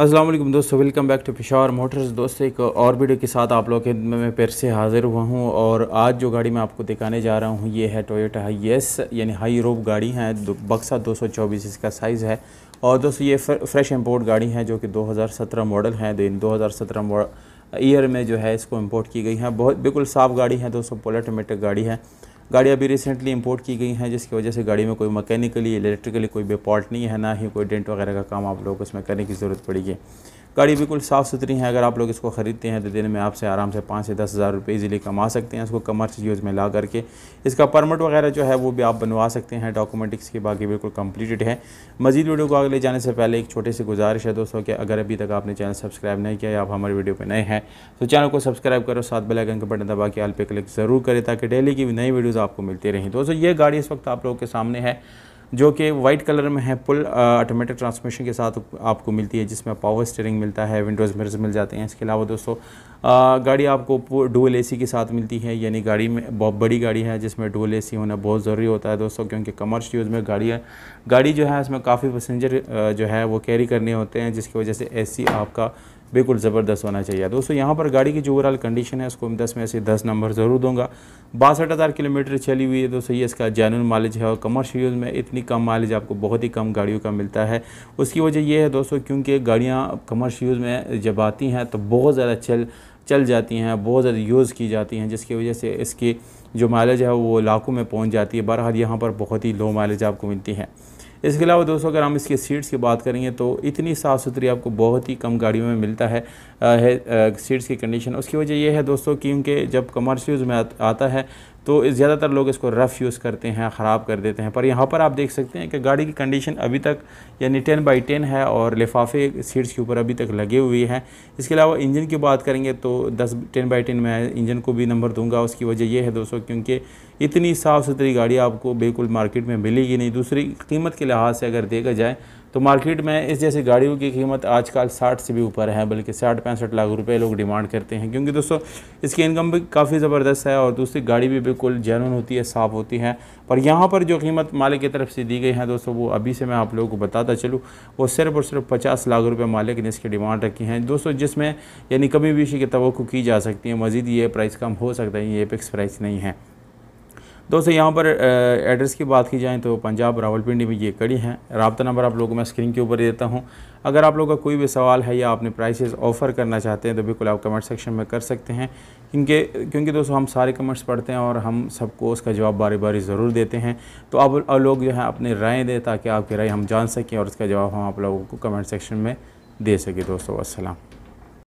असलम दोस्तों welcome back to Peshawar motors दोस्तों एक और वीडियो के साथ आप लोग के मैं फिर से हाज़िर हुआ हूँ और आज जो गाड़ी मैं आपको दिखाने जा रहा हूँ ये है टोयोटा हाई एस यानी हाई रोप गाड़ी है बक्सा 224 इसका साइज़ है और दोस्तों ये फ्रेश इम्पोर्ट गाड़ी है जो कि 2017 मॉडल है हज़ार सत्रह मॉडल ईयर में जो है इसको इम्पोर्ट की गई है बहुत बिल्कुल साफ़ गाड़ी है दोस्तों फुल गाड़ी है गाड़ियाँ भी रिसेंटली इंपोर्ट की गई हैं जिसकी वजह से गाड़ी में कोई मैकेनिकली इलेक्ट्रिकली कोई बेपॉल्ट नहीं है ना ही कोई डेंट वगैरह का काम आप लोग उसमें करने की ज़रूरत पड़ेगी गाड़ी बिल्कुल साफ़ सुथरी है अगर आप लोग इसको ख़रीदते हैं तो दिन में आपसे आराम से पाँच से दस हज़ार रुपये ईजिली कमा सकते हैं इसको कमर्शियल यूज़ में ला करके इसका परमिट वगैरह जो है वो भी आप बनवा सकते हैं डॉक्यूमेंट की बाकी बिल्कुल कम्प्लीटेड है मजीद वीडियो को आगे ले जाने से पहले एक छोटी सी गुजारिश है दोस्तों कि अगर अभी तक आपने चैनल सब्सक्राइब नहीं किया या आप हमारे वीडियो पर नए हैं तो चैनल को सब्सक्राइब करो साथ बेलाइकन के बटन दबा के आल पे क्लिक ज़रूर करें ताकि डेली की नई वीडियोज़ आपको मिलती रहें दोस्तों ये गाड़ी इस वक्त आप लोगों के सामने है जो कि वाइट कलर में है पुल ऑटोमेटिक ट्रांसमिशन के साथ आपको मिलती है जिसमें पावर स्टेयरिंग मिलता है विंडोज़ मिरर्स मिल जाते हैं इसके अलावा दोस्तों uh, गाड़ी आपको डुअल एसी के साथ मिलती है यानी गाड़ी में बहुत बड़ी गाड़ी है जिसमें डुअल एसी होना बहुत ज़रूरी होता है दोस्तों क्योंकि कमर्श यूज़ में गाड़ी है गाड़ी जो है इसमें काफ़ी पैसेंजर uh, जो है वो कैरी करने होते हैं जिसकी वजह से ए आपका बिल्कुल ज़बरदस्त होना चाहिए दोस्तों यहाँ पर गाड़ी की जो ओवरऑल कंडीशन है उसको मैं दस में से दस नंबर ज़रूर दूंगा बासठ हज़ार किलोमीटर चली हुई है दोस्तों ये इसका जैनुअन माइलेज है और कमर्शियल यूज़ में इतनी कम माइलेज आपको बहुत ही कम गाड़ियों का मिलता है उसकी वजह यह है दोस्तों क्योंकि गाड़ियाँ कमर्शियल यूज़ में जब आती हैं तो बहुत ज़्यादा चल चल जाती हैं बहुत ज़्यादा यूज़ की जाती हैं जिसकी वजह से इसकी जो माइलेज है वो लाखों में पहुँच जाती है बहरहाल यहाँ पर बहुत ही लो माइलेज आपको मिलती है इसके अलावा दोस्तों अगर हम इसके सीट्स की बात करेंगे तो इतनी साफ़ सुथरी आपको बहुत ही कम गाड़ियों में मिलता है, है सीट्स की कंडीशन उसकी वजह यह है दोस्तों क्योंकि जब कमर्शियल में आता है तो ज़्यादातर लोग इसको रफ़ यूज़ करते हैं ख़राब कर देते हैं पर यहाँ पर आप देख सकते हैं कि गाड़ी की कंडीशन अभी तक यानी टेन बाई टेन है और लिफाफे सीट्स के ऊपर अभी तक लगे हुए हैं इसके अलावा इंजन की बात करेंगे तो दस टेन बाई टेन मैं इंजन को भी नंबर दूंगा उसकी वजह यह है दोस्तों क्योंकि इतनी साफ़ सुथरी गाड़ी आपको बिल्कुल मार्केट में मिलेगी नहीं दूसरी कीमत के लिहाज से अगर देखा जाए तो मार्केट में इस जैसी गाड़ियों की कीमत आजकल 60 से भी ऊपर है बल्कि साठ पैंसठ लाख रुपए लोग डिमांड करते हैं क्योंकि दोस्तों इसकी इनकम भी काफ़ी ज़बरदस्त है और दूसरी गाड़ी भी बिल्कुल जैनून होती है साफ़ होती है पर यहाँ पर जो कीमत मालिक की तरफ से दी गई है दोस्तों वो अभी से मैं आप लोगों को बताता चलूँ वो सिर्फ और सिर्फ पचास लाख रुपये मालिक ने इसकी डिमांड रखी है दोस्तों जिसमें यानी कमी बेशी की तो की जा सकती है मज़ीद ये प्राइस कम हो सकता है ये फिक्स प्राइस नहीं है दोस्तों यहाँ पर एड्रेस की बात की जाए तो पंजाब रावलपिंडी में ये कड़ी हैं रबता नंबर आप लोगों को मैं स्क्रीन के ऊपर देता हूँ अगर आप लोगों का कोई भी सवाल है या आपने प्राइसेस ऑफ़र करना चाहते हैं तो बिल्कुल आप कमेंट सेक्शन में कर सकते हैं क्योंकि क्योंकि दोस्तों हम सारे कमेंट्स पढ़ते हैं और हम सबको उसका जवाब बारी बारी ज़रूर देते हैं तो आप लोग जो है अपनी राय दें ताकि आपकी राय हम जान सकें और उसका जवाब हम आप लोगों को कमेंट सेक्शन में दे सकें दोस्तों असलम